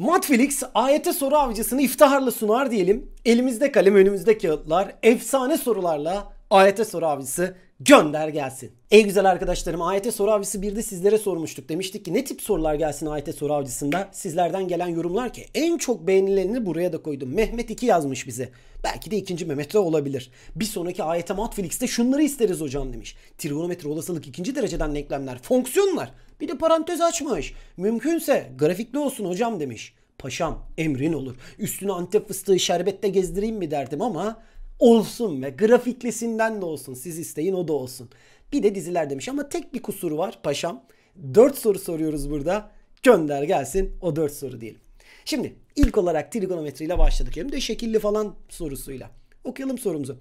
Matflix ayete soru avcısını iftiharla sunar diyelim. Elimizde kalem önümüzde kağıtlar efsane sorularla AYT soru avcısı gönder gelsin. Ey güzel arkadaşlarım AYT soru avcısı de sizlere sormuştuk. Demiştik ki ne tip sorular gelsin AYT soru avcısında? Sizlerden gelen yorumlar ki en çok beğenilerini buraya da koydum. Mehmet 2 yazmış bize. Belki de ikinci Mehmet de olabilir. Bir sonraki AYT Matflix'te şunları isteriz hocam demiş. Trigonometri olasılık ikinci dereceden denklemler, fonksiyonlar. Bir de parantez açmış. Mümkünse grafikli olsun hocam demiş. Paşam emrin olur. Üstüne Antep fıstığı şerbetle gezdireyim mi derdim ama olsun ve grafiklesinden de olsun siz isteyin o da olsun. Bir de diziler demiş ama tek bir kusuru var paşam. 4 soru soruyoruz burada. Gönder gelsin o 4 soru diyelim. Şimdi ilk olarak trigonometriyle başladık. Hem de şekilli falan sorusuyla. Okuyalım sorumuzu.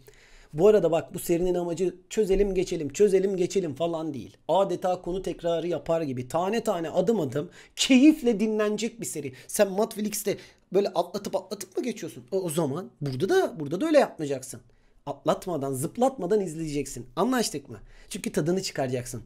Bu arada bak bu serinin amacı çözelim geçelim, çözelim geçelim falan değil. Adeta konu tekrarı yapar gibi tane tane adım adım keyifle dinlenecek bir seri. Sen Netflix'te böyle atlatıp atlatıp mı geçiyorsun? O, o zaman burada da burada da öyle yapmayacaksın. Atlatmadan, zıplatmadan izleyeceksin. Anlaştık mı? Çünkü tadını çıkaracaksın.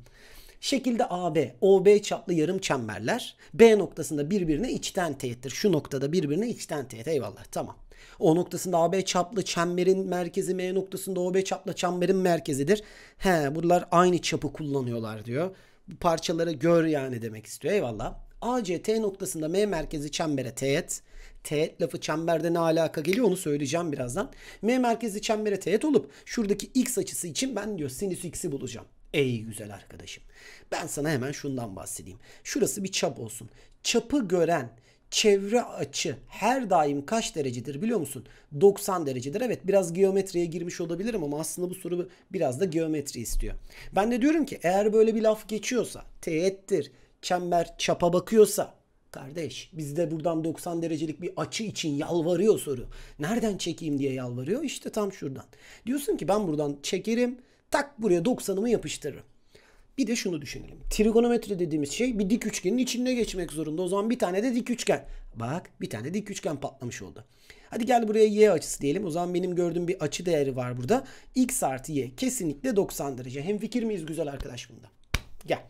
Şekilde AB, OB çaplı yarım çemberler B noktasında birbirine içten teğettir. Şu noktada birbirine içten teğet. Eyvallah. Tamam. O noktasında AB çaplı çemberin merkezi M noktasında OB çaplı çemberin merkezidir. He bunlar aynı çapı kullanıyorlar diyor. Bu parçaları gör yani demek istiyor. Eyvallah. AC, T noktasında M merkezi çembere teğet. Teğet lafı çemberde ne alaka geliyor onu söyleyeceğim birazdan. M merkezi çembere teğet olup şuradaki x açısı için ben diyor sinüs x'i bulacağım. Ey güzel arkadaşım. Ben sana hemen şundan bahsedeyim. Şurası bir çap olsun. Çapı gören çevre açı her daim kaç derecedir biliyor musun? 90 derecedir. Evet biraz geometriye girmiş olabilirim ama aslında bu soru biraz da geometri istiyor. Ben de diyorum ki eğer böyle bir laf geçiyorsa teğettir, çember çapa bakıyorsa Kardeş biz de buradan 90 derecelik bir açı için yalvarıyor soru. Nereden çekeyim diye yalvarıyor? işte tam şuradan. Diyorsun ki ben buradan çekerim tak buraya 90'ımı yapıştırırım. Bir de şunu düşünelim. Trigonometri dediğimiz şey bir dik üçgenin içinde geçmek zorunda. O zaman bir tane de dik üçgen. Bak bir tane dik üçgen patlamış oldu. Hadi gel buraya y açısı diyelim. O zaman benim gördüğüm bir açı değeri var burada. x artı y kesinlikle 90 derece. Hem fikir miyiz güzel arkadaş bunda? Gel.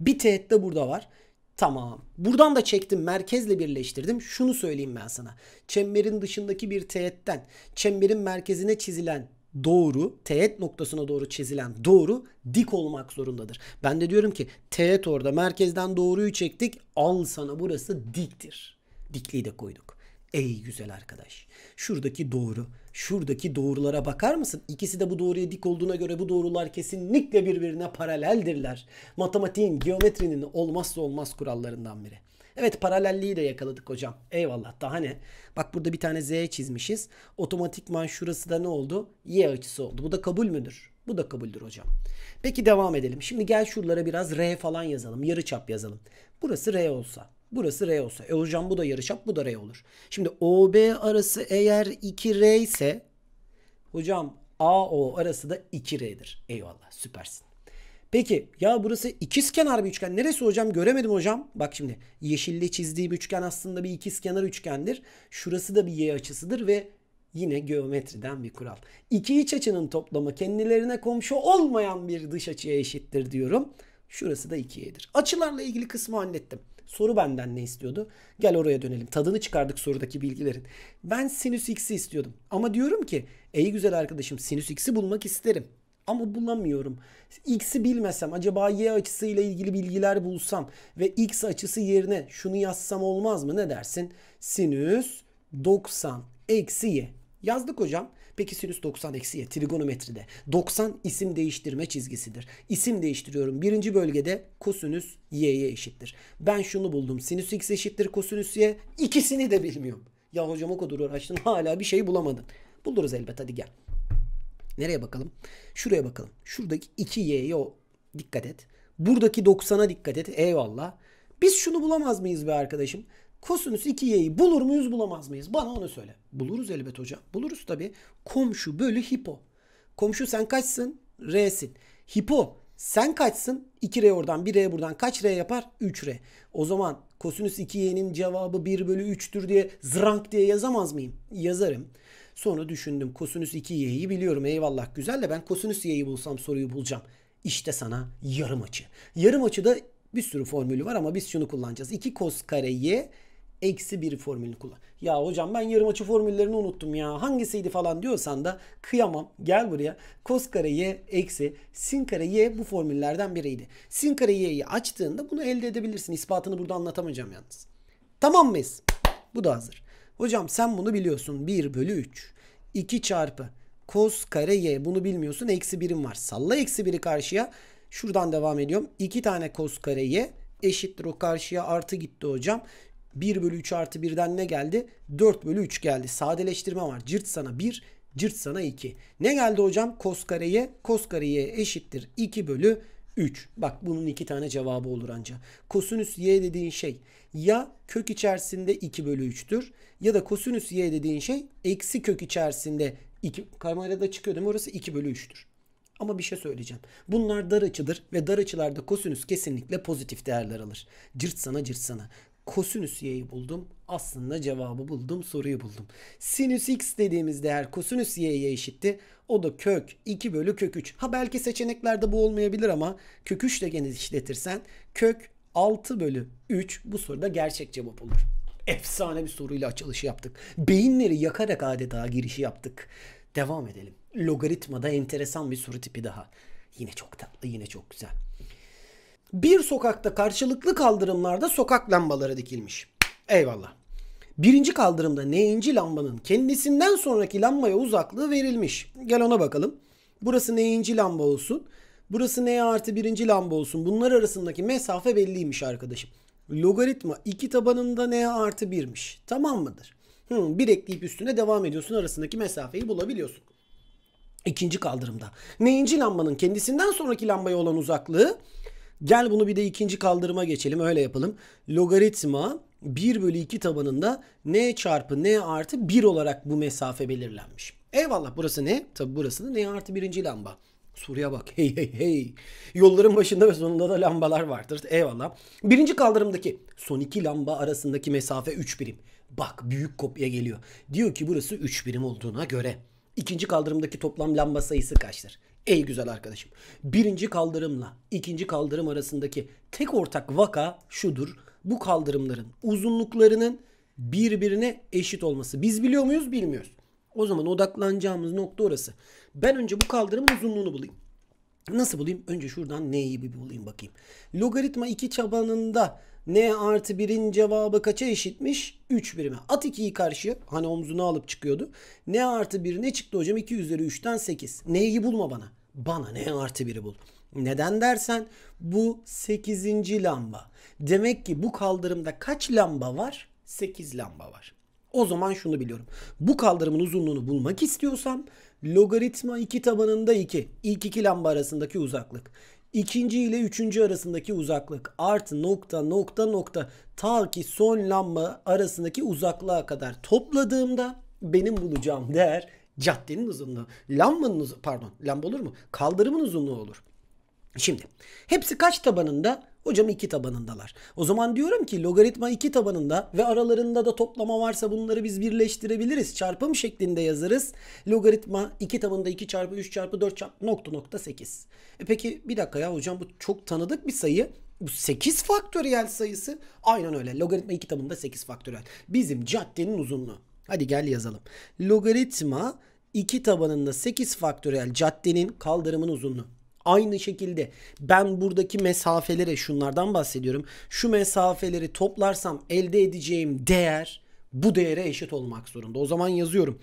Bir teğet de burada var. Tamam. Buradan da çektim merkezle birleştirdim. Şunu söyleyeyim ben sana. Çemberin dışındaki bir teğetten çemberin merkezine çizilen doğru, teğet noktasına doğru çizilen doğru dik olmak zorundadır. Ben de diyorum ki teğet orada merkezden doğruyu çektik. Al sana burası diktir. Dikliği de koyduk. Ey güzel arkadaş. Şuradaki doğru, şuradaki doğrulara bakar mısın? İkisi de bu doğruya dik olduğuna göre bu doğrular kesinlikle birbirine paraleldirler. Matematiğin, geometrinin olmazsa olmaz kurallarından biri. Evet paralelliği de yakaladık hocam. Eyvallah daha ne? Bak burada bir tane Z çizmişiz. Otomatikman şurası da ne oldu? Y açısı oldu. Bu da kabul müdür? Bu da kabuldür hocam. Peki devam edelim. Şimdi gel şuralara biraz R falan yazalım. Yarı çap yazalım. Burası R olsa. Burası R olsa. E hocam bu da yarı çap, bu da R olur. Şimdi OB arası eğer 2R ise hocam AO arası da 2R'dir. Eyvallah süpersin. Peki ya burası ikizkenar bir üçgen. Neresi hocam? Göremedim hocam. Bak şimdi yeşille çizdiğim üçgen aslında bir ikizkenar üçgendir. Şurası da bir y açısıdır ve yine geometriden bir kural. İki iç açının toplamı kendilerine komşu olmayan bir dış açıya eşittir diyorum. Şurası da 2y'dir. Açılarla ilgili kısmı hallettim. Soru benden ne istiyordu? Gel oraya dönelim. Tadını çıkardık sorudaki bilgilerin. Ben sinüs x'i istiyordum. Ama diyorum ki ey güzel arkadaşım sinüs x'i bulmak isterim ama bulamıyorum. X'i bilmesem acaba Y açısıyla ilgili bilgiler bulsam ve X açısı yerine şunu yazsam olmaz mı? Ne dersin? Sinüs 90 eksi Y. Yazdık hocam. Peki sinüs 90 eksi y trigonometride. 90 isim değiştirme çizgisidir. İsim değiştiriyorum. Birinci bölgede kosinüs y'ye eşittir. Ben şunu buldum. Sinüs x eşittir kosinüs y. İkisini de bilmiyorum. Ya hocam o kadar uğraştın hala bir şey bulamadın. Buluruz elbet hadi gel. Nereye bakalım? Şuraya bakalım. Şuradaki 2y'ye dikkat et. Buradaki 90'a dikkat et. Eyvallah. Biz şunu bulamaz mıyız be arkadaşım? Kosinüs 2y'yi bulur muyuz bulamaz mıyız? Bana onu söyle. Buluruz elbet hocam. Buluruz tabi. Komşu bölü hipo. Komşu sen kaçsın? R'sin. Hipo sen kaçsın? 2R oradan 1R buradan kaç R yapar? 3R. O zaman kosinüs 2y'nin cevabı 1 bölü 3'tür diye zrank diye yazamaz mıyım? Yazarım. Sonra düşündüm kosinüs 2y'yi biliyorum eyvallah güzel de ben kosinüs y'yi bulsam soruyu bulacağım. İşte sana yarım açı. Yarım açıda bir sürü formülü var ama biz şunu kullanacağız. 2 kos kare y eksi 1 formülünü kullan. Ya hocam ben yarım açı formüllerini unuttum ya. Hangisiydi falan diyorsan da kıyamam. Gel buraya. Kos kare y eksi sin kare y bu formüllerden biriydi. Sin kare y'yi açtığında bunu elde edebilirsin. İspatını burada anlatamayacağım yalnız. Tamam mıyız? Bu da hazır. Hocam sen bunu biliyorsun. 1 bölü 3. 2 çarpı kos kare y. Bunu bilmiyorsun. Eksi 1'im var. Salla eksi 1'i karşıya. Şuradan devam ediyorum. 2 tane kos kare y eşittir. O karşıya artı gitti hocam. 1 bölü 3 artı 1'den ne geldi? 4 bölü 3 geldi. Sadeleştirme var. Cırt sana 1, cırt sana 2. Ne geldi hocam? Kos kare y Kos kare y eşittir 2 bölü 3. Bak bunun iki tane cevabı olur anca. Kosinüs y dediğin şey ya kök içerisinde 2 bölü 3'tür ya da kosinüs y dediğin şey eksi kök içerisinde 2. Kamerada çıkıyor değil mi? Orası 2 bölü 3'tür. Ama bir şey söyleyeceğim. Bunlar dar açıdır ve dar açılarda kosinüs kesinlikle pozitif değerler alır. Cırt sana cırt sana kosinüs y'yi buldum. Aslında cevabı buldum, soruyu buldum. Sinüs x dediğimiz değer kosinüs y'ye eşitti. O da kök 2 bölü kök 3. Ha belki seçeneklerde bu olmayabilir ama kök 3 de genişletirsen kök 6 bölü 3 bu soruda gerçek cevap olur. Efsane bir soruyla açılışı yaptık. Beyinleri yakarak adeta girişi yaptık. Devam edelim. Logaritmada enteresan bir soru tipi daha. Yine çok tatlı, yine çok güzel. Bir sokakta karşılıklı kaldırımlarda sokak lambaları dikilmiş. Eyvallah. Birinci kaldırımda neyinci lambanın kendisinden sonraki lambaya uzaklığı verilmiş. Gel ona bakalım. Burası neyinci lamba olsun. Burası ne artı birinci lamba olsun. Bunlar arasındaki mesafe belliymiş arkadaşım. Logaritma iki tabanında ne artı birmiş. Tamam mıdır? Hmm, bir ekleyip üstüne devam ediyorsun. Arasındaki mesafeyi bulabiliyorsun. İkinci kaldırımda. Neyinci lambanın kendisinden sonraki lambaya olan uzaklığı Gel bunu bir de ikinci kaldırıma geçelim öyle yapalım. Logaritma 1 bölü 2 tabanında n çarpı n artı 1 olarak bu mesafe belirlenmiş. Eyvallah burası ne? Tabi burası da n artı birinci lamba. Suriye bak. Hey hey hey. Yolların başında ve sonunda da lambalar vardır. Eyvallah. Birinci kaldırımdaki son iki lamba arasındaki mesafe 3 birim. Bak büyük kopya geliyor. Diyor ki burası 3 birim olduğuna göre. İkinci kaldırımdaki toplam lamba sayısı kaçtır? Ey güzel arkadaşım. Birinci kaldırımla ikinci kaldırım arasındaki tek ortak vaka şudur. Bu kaldırımların uzunluklarının birbirine eşit olması. Biz biliyor muyuz? Bilmiyoruz. O zaman odaklanacağımız nokta orası. Ben önce bu kaldırımın uzunluğunu bulayım. Nasıl bulayım? Önce şuradan n'yi bir bulayım bakayım. Logaritma 2 çabanında n artı 1'in cevabı kaça eşitmiş? 3 birime. At 2'yi karşı, Hani omzunu alıp çıkıyordu. n artı 1 ne çıktı hocam? 2 üzeri 3'ten 8. n'yi bulma bana bana ne artı biri bul. Neden dersen bu 8. lamba. Demek ki bu kaldırımda kaç lamba var? 8 lamba var. O zaman şunu biliyorum. Bu kaldırımın uzunluğunu bulmak istiyorsam logaritma 2 tabanında 2. İlk iki lamba arasındaki uzaklık. İkinci ile üçüncü arasındaki uzaklık artı nokta nokta nokta ta ki son lamba arasındaki uzaklığa kadar topladığımda benim bulacağım değer caddenin uzunluğu, lambanın uzunluğu, pardon lamba olur mu? Kaldırımın uzunluğu olur. Şimdi hepsi kaç tabanında? Hocam iki tabanındalar. O zaman diyorum ki logaritma iki tabanında ve aralarında da toplama varsa bunları biz birleştirebiliriz. Çarpım şeklinde yazarız. Logaritma iki tabanında 2 çarpı 3 çarpı 4 çarpı nokta nokta 8. E peki bir dakika ya hocam bu çok tanıdık bir sayı. Bu 8 faktöriyel sayısı aynen öyle. Logaritma 2 tabanında 8 faktöriyel. Bizim caddenin uzunluğu. Hadi gel yazalım. Logaritma 2 tabanında 8 faktöriyel caddenin kaldırımın uzunluğu. Aynı şekilde ben buradaki mesafelere şunlardan bahsediyorum. Şu mesafeleri toplarsam elde edeceğim değer bu değere eşit olmak zorunda. O zaman yazıyorum.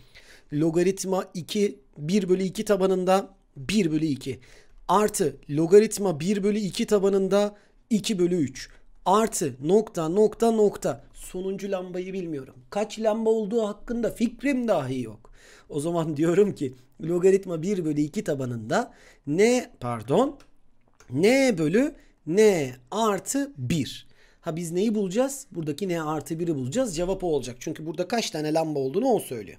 Logaritma 2 1 bölü 2 tabanında 1 bölü 2 artı logaritma 1 bölü 2 tabanında 2 bölü 3 artı nokta nokta nokta sonuncu lambayı bilmiyorum. Kaç lamba olduğu hakkında fikrim dahi yok. O zaman diyorum ki logaritma 1 bölü 2 tabanında n pardon n bölü n artı 1. Ha biz neyi bulacağız? Buradaki n artı 1'i bulacağız. Cevap o olacak. Çünkü burada kaç tane lamba olduğunu o söylüyor.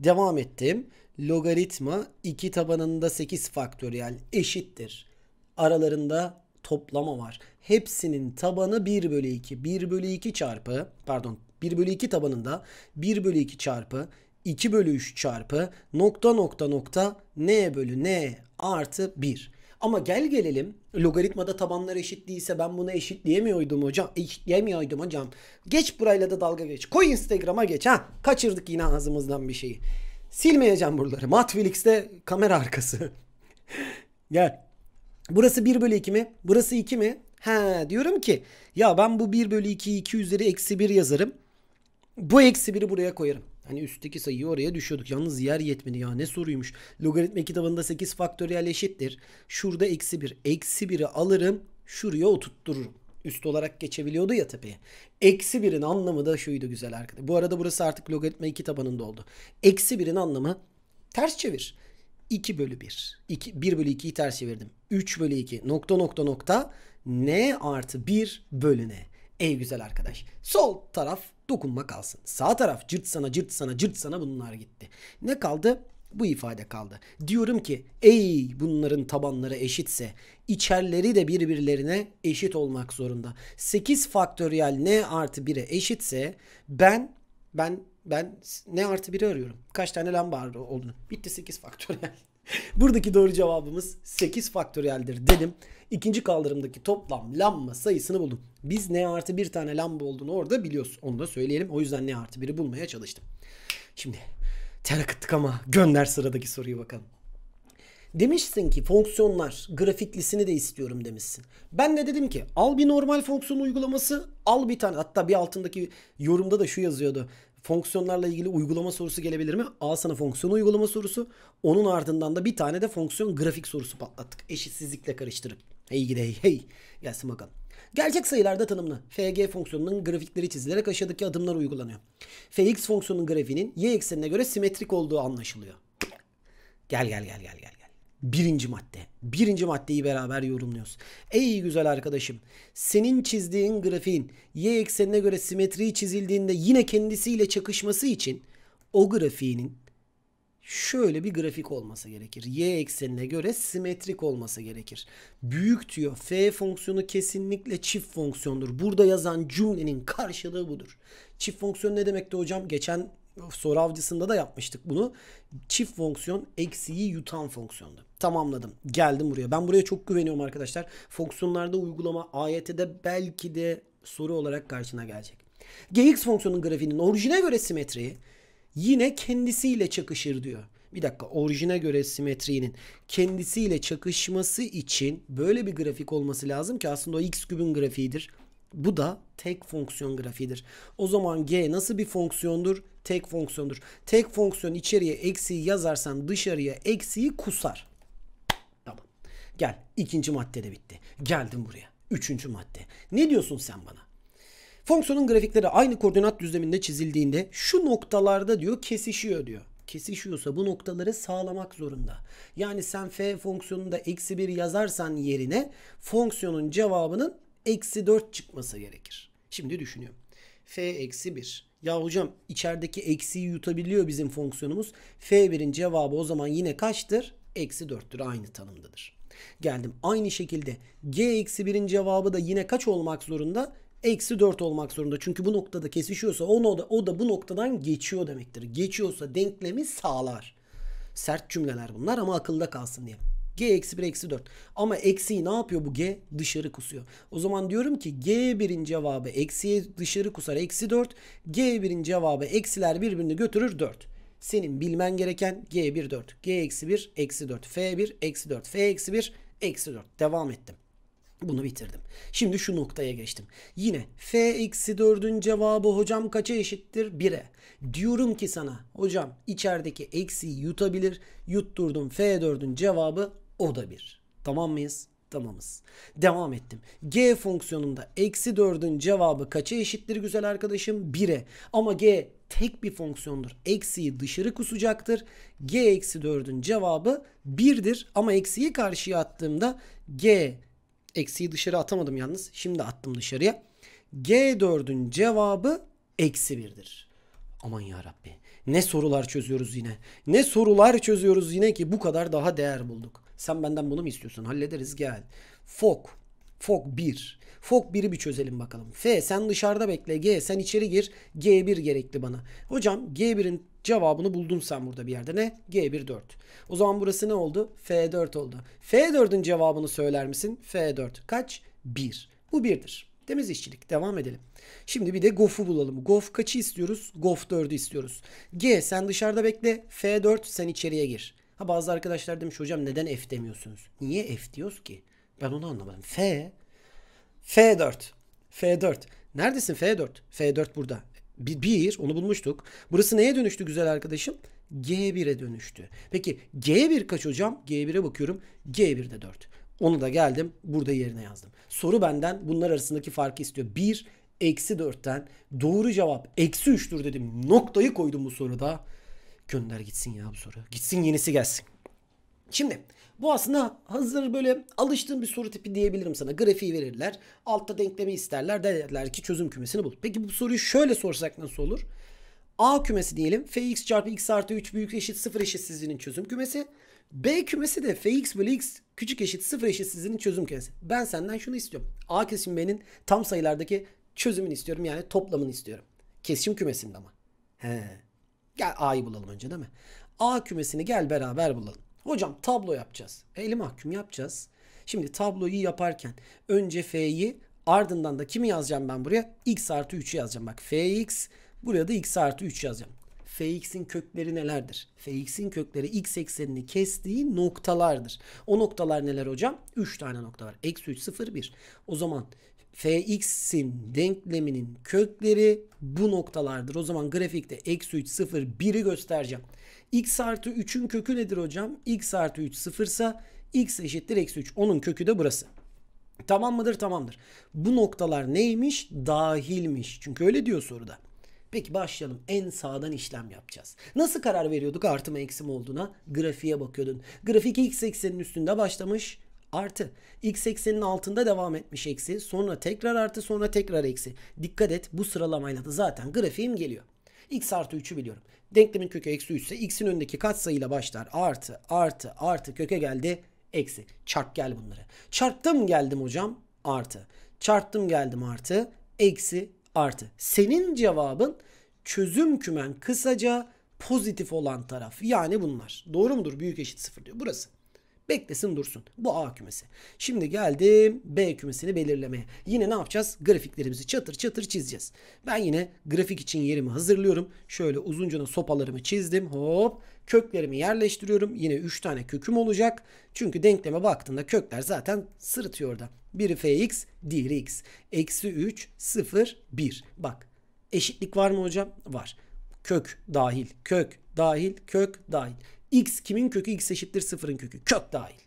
Devam ettim. Logaritma 2 tabanında 8 faktöriyel eşittir. Aralarında toplama var. Hepsinin tabanı 1 bölü 2. 1 bölü 2 çarpı pardon 1 bölü 2 tabanında 1 bölü 2 çarpı 2 bölü 3 çarpı nokta nokta nokta n bölü n artı 1. Ama gel gelelim logaritmada tabanlar eşit değilse ben bunu eşitleyemiyordum hocam. Eşitleyemiyordum hocam. Geç burayla da dalga geç. Koy Instagram'a geç ha. Kaçırdık yine ağzımızdan bir şeyi. Silmeyeceğim buraları. Matflix'te kamera arkası. gel. Burası 1 bölü 2 mi? Burası 2 mi? He diyorum ki ya ben bu 1 bölü 2'yi 2 üzeri eksi 1 yazarım. Bu eksi 1'i buraya koyarım. Hani üstteki sayıyı oraya düşüyorduk. Yalnız yer yetmedi ya ne soruymuş. Logaritma kitabında 8 faktöriyel eşittir. Şurada eksi 1. Eksi 1'i alırım şuraya oturttururum. Üst olarak geçebiliyordu ya tepeye. Eksi 1'in anlamı da şuydu güzel arkadaşlar. Bu arada burası artık logaritma 2 tabanında oldu. Eksi 1'in anlamı ters çevir. 2 bölü 1. 2, 1 bölü 2'yi ters çevirdim. 3 bölü 2 nokta nokta nokta n artı 1 bölü n. Ey güzel arkadaş. Sol taraf dokunma kalsın. Sağ taraf cırt sana cırt sana cırt sana bunlar gitti. Ne kaldı? Bu ifade kaldı. Diyorum ki ey bunların tabanları eşitse içerleri de birbirlerine eşit olmak zorunda. 8 faktöriyel n artı 1'e eşitse ben ben ben ne artı biri arıyorum. Kaç tane lamba olduğunu. Bitti 8 faktöriyel. Buradaki doğru cevabımız 8 faktöriyeldir dedim. İkinci kaldırımdaki toplam lamba sayısını buldum. Biz ne artı bir tane lamba olduğunu orada biliyoruz. Onu da söyleyelim. O yüzden ne artı biri bulmaya çalıştım. Şimdi ter akıttık ama gönder sıradaki soruyu bakalım. Demişsin ki fonksiyonlar grafiklisini de istiyorum demişsin. Ben de dedim ki al bir normal fonksiyon uygulaması al bir tane hatta bir altındaki yorumda da şu yazıyordu fonksiyonlarla ilgili uygulama sorusu gelebilir mi? Al sana fonksiyon uygulama sorusu. Onun ardından da bir tane de fonksiyon grafik sorusu patlattık. Eşitsizlikle karıştırıp. Hey gide hey hey. Gelsin bakalım. Gerçek sayılarda tanımlı. FG fonksiyonunun grafikleri çizilerek aşağıdaki adımlar uygulanıyor. Fx fonksiyonun grafiğinin y eksenine göre simetrik olduğu anlaşılıyor. Gel gel gel gel gel. gel. Birinci madde. Birinci maddeyi beraber yorumluyoruz. Ey güzel arkadaşım. Senin çizdiğin grafiğin y eksenine göre simetri çizildiğinde yine kendisiyle çakışması için o grafiğinin şöyle bir grafik olması gerekir. Y eksenine göre simetrik olması gerekir. Büyük diyor. F fonksiyonu kesinlikle çift fonksiyondur. Burada yazan cümlenin karşılığı budur. Çift fonksiyon ne demekti hocam? Geçen soru avcısında da yapmıştık bunu. Çift fonksiyon eksiği yutan fonksiyondu. Tamamladım. Geldim buraya. Ben buraya çok güveniyorum arkadaşlar. Fonksiyonlarda uygulama AYT'de belki de soru olarak karşına gelecek. Gx fonksiyonun grafiğinin orijine göre simetriyi yine kendisiyle çakışır diyor. Bir dakika orijine göre simetrinin kendisiyle çakışması için böyle bir grafik olması lazım ki aslında o x kübün grafiğidir. Bu da tek fonksiyon grafiğidir. O zaman g nasıl bir fonksiyondur? tek fonksiyondur. Tek fonksiyon içeriye eksiği yazarsan dışarıya eksiği kusar. Tamam. Gel ikinci maddede bitti. Geldim buraya. Üçüncü madde. Ne diyorsun sen bana? Fonksiyonun grafikleri aynı koordinat düzleminde çizildiğinde şu noktalarda diyor kesişiyor diyor kesişiyorsa bu noktaları sağlamak zorunda. Yani sen f fonksiyonunda eksi 1 yazarsan yerine fonksiyonun cevabının eksi 4 çıkması gerekir. Şimdi düşünüyorum f eksi 1. Ya hocam içerideki eksiyi yutabiliyor bizim fonksiyonumuz. f1'in cevabı o zaman yine kaçtır? Eksi 4'tür aynı tanımdadır. Geldim aynı şekilde g eksi 1'in cevabı da yine kaç olmak zorunda? Eksi 4 olmak zorunda. Çünkü bu noktada kesişiyorsa o da, o da bu noktadan geçiyor demektir. Geçiyorsa denklemi sağlar. Sert cümleler bunlar ama akılda kalsın diye. G eksi 1 eksi 4. Ama eksiyi ne yapıyor bu G? Dışarı kusuyor. O zaman diyorum ki G1'in cevabı eksiye dışarı kusar eksi 4. G1'in cevabı eksiler birbirini götürür 4. Senin bilmen gereken G1 4. G eksi 1 eksi 4. F1 eksi 4. F eksi 1 eksi 4. Devam ettim. Bunu bitirdim. Şimdi şu noktaya geçtim. Yine f eksi 4'ün cevabı hocam kaça eşittir? 1'e. Diyorum ki sana hocam içerideki eksiyi yutabilir. Yutturdum f4'ün cevabı o da 1. Tamam mıyız? Tamamız. Devam ettim. G fonksiyonunda eksi 4'ün cevabı kaça eşittir güzel arkadaşım? 1'e. Ama G tek bir fonksiyondur. Eksiyi dışarı kusacaktır. G eksi 4'ün cevabı 1'dir. Ama eksiyi karşıya attığımda G eksiyi dışarı atamadım yalnız. Şimdi attım dışarıya. G4'ün cevabı eksi 1'dir. Aman ya Rabbi. Ne sorular çözüyoruz yine. Ne sorular çözüyoruz yine ki bu kadar daha değer bulduk. Sen benden bunu mu istiyorsun? Hallederiz gel. Fok. Fok 1. Fok 1'i bir çözelim bakalım. F sen dışarıda bekle. G sen içeri gir. G1 gerekli bana. Hocam G1'in cevabını buldun sen burada bir yerde. Ne? G1 4. O zaman burası ne oldu? F4 oldu. F4'ün cevabını söyler misin? F4 kaç? 1. Bu 1'dir. Temiz işçilik. Devam edelim. Şimdi bir de GOF'u bulalım. GOF kaçı istiyoruz? GOF 4'ü istiyoruz. G sen dışarıda bekle. F4 sen içeriye gir. Ha bazı arkadaşlar demiş hocam neden F demiyorsunuz? Niye F diyoruz ki? Ben onu anlamadım. F. F4. F4. Neredesin F4? F4 burada. 1 onu bulmuştuk. Burası neye dönüştü güzel arkadaşım? G1'e dönüştü. Peki G1 kaç hocam? G1'e bakıyorum. G1'de 4. Onu da geldim burada yerine yazdım. Soru benden bunlar arasındaki farkı istiyor. 1 eksi 4'ten doğru cevap eksi 3'tür dedim. Noktayı koydum bu soruda. Gönder gitsin ya bu soru. Gitsin yenisi gelsin. Şimdi bu aslında hazır böyle alıştığım bir soru tipi diyebilirim sana. Grafiği verirler. Altta denklemi isterler. Derler ki çözüm kümesini bul. Peki bu soruyu şöyle sorsak nasıl olur? A kümesi diyelim. Fx çarpı x artı 3 büyük eşit 0 eşitsizliğinin çözüm kümesi. B kümesi de fx bölü x küçük eşit 0 eşitsizliğinin çözüm kümesi. Ben senden şunu istiyorum. A kesim B'nin tam sayılardaki çözümünü istiyorum. Yani toplamını istiyorum. Kesim kümesinde ama. He. Gel A'yı bulalım önce değil mi? A kümesini gel beraber bulalım. Hocam tablo yapacağız. Eğli mahkum yapacağız. Şimdi tabloyu yaparken önce F'yi ardından da kimi yazacağım ben buraya? X artı 3'ü yazacağım. Bak Fx buraya da X artı 3 yazacağım. Fx'in kökleri nelerdir? Fx'in kökleri x eksenini kestiği noktalardır. O noktalar neler hocam? 3 tane nokta var. Eksi 3, 0, 1. O zaman fx'in denkleminin kökleri bu noktalardır. O zaman grafikte eksi 3 0 1'i göstereceğim. x artı 3'ün kökü nedir hocam? x artı 3 0 ise x eşittir eksi 3. Onun kökü de burası. Tamam mıdır? Tamamdır. Bu noktalar neymiş? Dahilmiş. Çünkü öyle diyor soruda. Peki başlayalım. En sağdan işlem yapacağız. Nasıl karar veriyorduk artı mı eksi mi olduğuna? Grafiğe bakıyordun. Grafik x eksenin üstünde başlamış artı. X ekseninin altında devam etmiş eksi. Sonra tekrar artı sonra tekrar eksi. Dikkat et bu sıralamayla da zaten grafiğim geliyor. X artı 3'ü biliyorum. Denklemin kökü eksi 3 ise x'in önündeki katsayıyla başlar. Artı artı artı köke geldi eksi. Çarp gel bunları. Çarptım geldim hocam artı. Çarptım geldim artı. Eksi artı. Senin cevabın çözüm kümen kısaca pozitif olan taraf. Yani bunlar. Doğru mudur? Büyük eşit sıfır diyor. Burası. Beklesin dursun. Bu A kümesi. Şimdi geldim B kümesini belirlemeye. Yine ne yapacağız? Grafiklerimizi çatır çatır çizeceğiz. Ben yine grafik için yerimi hazırlıyorum. Şöyle uzuncuna sopalarımı çizdim. Hop köklerimi yerleştiriyorum. Yine 3 tane köküm olacak. Çünkü denkleme baktığında kökler zaten sırıtıyor da. Biri fx, diğeri x. Eksi 3, 0, 1. Bak eşitlik var mı hocam? Var. Kök dahil, kök dahil, kök dahil. X kimin kökü? X eşittir sıfırın kökü. Kök dahil.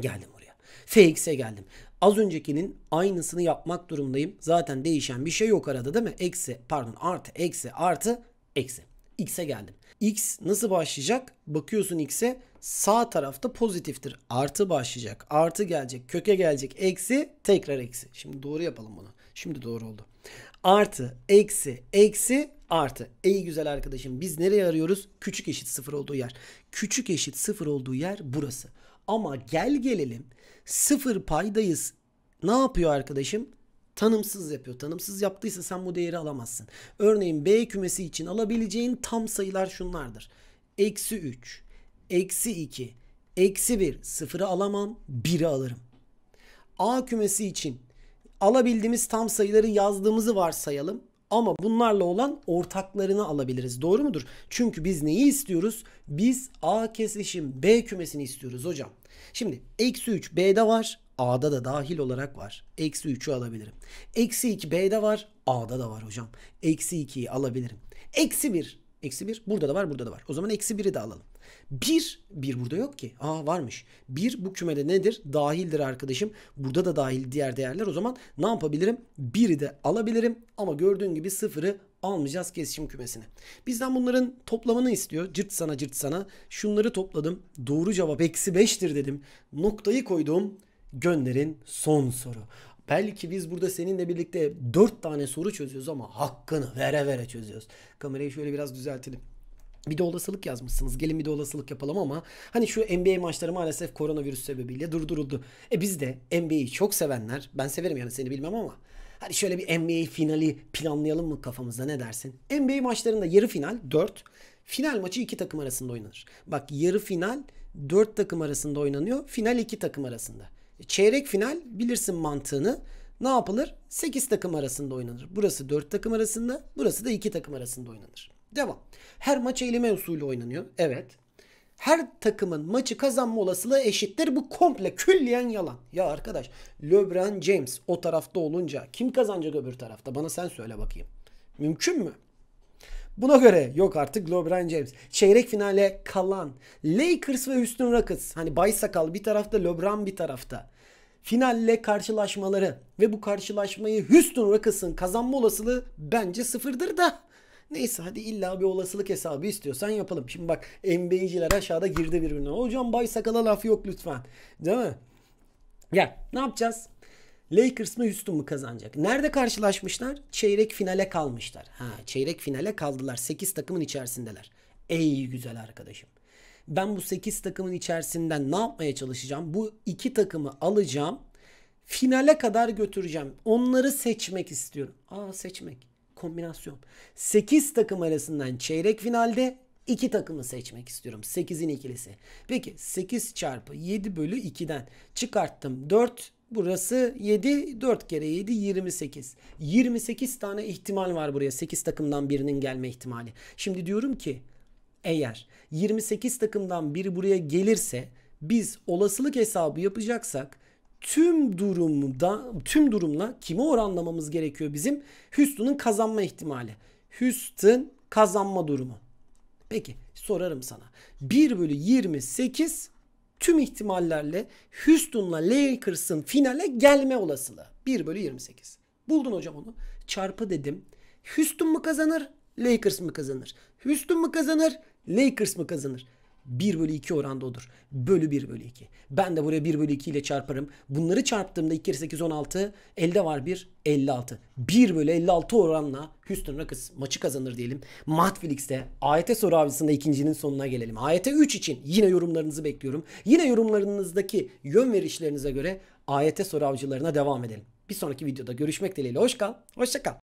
Geldim oraya. Fx'e geldim. Az öncekinin aynısını yapmak durumdayım. Zaten değişen bir şey yok arada değil mi? Eksi pardon artı eksi artı eksi. X'e geldim. X nasıl başlayacak? Bakıyorsun X'e sağ tarafta pozitiftir. Artı başlayacak. Artı gelecek. Köke gelecek. Eksi tekrar eksi. Şimdi doğru yapalım bunu. Şimdi doğru oldu. Artı eksi eksi artı. Ey güzel arkadaşım biz nereye arıyoruz? Küçük eşit sıfır olduğu yer. Küçük eşit sıfır olduğu yer burası. Ama gel gelelim sıfır paydayız. Ne yapıyor arkadaşım? tanımsız yapıyor. Tanımsız yaptıysa sen bu değeri alamazsın. Örneğin B kümesi için alabileceğin tam sayılar şunlardır. Eksi 3, eksi 2, eksi 1, sıfırı alamam, 1'i alırım. A kümesi için alabildiğimiz tam sayıları yazdığımızı varsayalım ama bunlarla olan ortaklarını alabiliriz. Doğru mudur? Çünkü biz neyi istiyoruz? Biz A kesişim B kümesini istiyoruz hocam. Şimdi eksi 3 B'de var. A'da da dahil olarak var. Eksi 3'ü alabilirim. Eksi 2 B'de var. A'da da var hocam. Eksi 2'yi alabilirim. Eksi 1. Eksi 1 burada da var burada da var. O zaman eksi 1'i de alalım. Bir, bir burada yok ki. Aa varmış. Bir bu kümede nedir? Dahildir arkadaşım. Burada da dahil diğer değerler. O zaman ne yapabilirim? Biri de alabilirim. Ama gördüğün gibi sıfırı almayacağız kesişim kümesine. Bizden bunların toplamını istiyor. Cırt sana cırt sana. Şunları topladım. Doğru cevap eksi 5'tir dedim. Noktayı koydum. Gönderin son soru. Belki biz burada seninle birlikte dört tane soru çözüyoruz ama hakkını vere vere çözüyoruz. Kamerayı şöyle biraz düzeltelim bir de olasılık yazmışsınız. Gelin bir de olasılık yapalım ama hani şu NBA maçları maalesef koronavirüs sebebiyle durduruldu. E biz de NBA'yi çok sevenler, ben severim yani seni bilmem ama hadi şöyle bir NBA finali planlayalım mı kafamızda ne dersin? NBA maçlarında yarı final 4, final maçı 2 takım arasında oynanır. Bak yarı final 4 takım arasında oynanıyor, final 2 takım arasında. E çeyrek final bilirsin mantığını. Ne yapılır? 8 takım arasında oynanır. Burası 4 takım arasında, burası da 2 takım arasında oynanır. Devam. Her maç elime usulü oynanıyor. Evet. Her takımın maçı kazanma olasılığı eşittir. Bu komple külliyen yalan. Ya arkadaş LeBron James o tarafta olunca kim kazanacak öbür tarafta? Bana sen söyle bakayım. Mümkün mü? Buna göre yok artık LeBron James. Çeyrek finale kalan Lakers ve Houston Rockets. Hani bay sakal bir tarafta LeBron bir tarafta. Finalle karşılaşmaları ve bu karşılaşmayı Houston Rockets'ın kazanma olasılığı bence sıfırdır da Neyse hadi illa bir olasılık hesabı istiyorsan yapalım. Şimdi bak NBA'ciler aşağıda girdi birbirine. Hocam Bay Sakal'a laf yok lütfen. Değil mi? Gel ne yapacağız? Lakers mı Houston mu kazanacak? Nerede karşılaşmışlar? Çeyrek finale kalmışlar. Ha, çeyrek finale kaldılar. 8 takımın içerisindeler. Ey güzel arkadaşım. Ben bu 8 takımın içerisinden ne yapmaya çalışacağım? Bu iki takımı alacağım. Finale kadar götüreceğim. Onları seçmek istiyorum. Aa seçmek kombinasyon. 8 takım arasından çeyrek finalde 2 takımı seçmek istiyorum. 8'in ikilisi. Peki 8 çarpı 7 bölü 2'den çıkarttım 4. Burası 7. 4 kere 7 28. 28 tane ihtimal var buraya. 8 takımdan birinin gelme ihtimali. Şimdi diyorum ki eğer 28 takımdan biri buraya gelirse biz olasılık hesabı yapacaksak tüm durumda tüm durumla kimi oranlamamız gerekiyor bizim? Houston'un kazanma ihtimali. Houston kazanma durumu. Peki sorarım sana. 1 bölü 28 tüm ihtimallerle Houston'la Lakers'ın finale gelme olasılığı. 1 bölü 28. Buldun hocam onu. Çarpı dedim. Houston mu kazanır? Lakers mı kazanır? Houston mu kazanır? Lakers mı kazanır? 1 bölü 2 oranda odur. Bölü 1 bölü 2. Ben de buraya 1 bölü 2 ile çarparım. Bunları çarptığımda 2 kere 8 16. Elde var 1 56. 1 bölü 56 oranla Houston Rockets maçı kazanır diyelim. Matflix'te AYT soru avcısında ikincinin sonuna gelelim. AYT 3 için yine yorumlarınızı bekliyorum. Yine yorumlarınızdaki yön verişlerinize göre AYT soru avcılarına devam edelim. Bir sonraki videoda görüşmek dileğiyle. Hoş kal. Hoşça kal.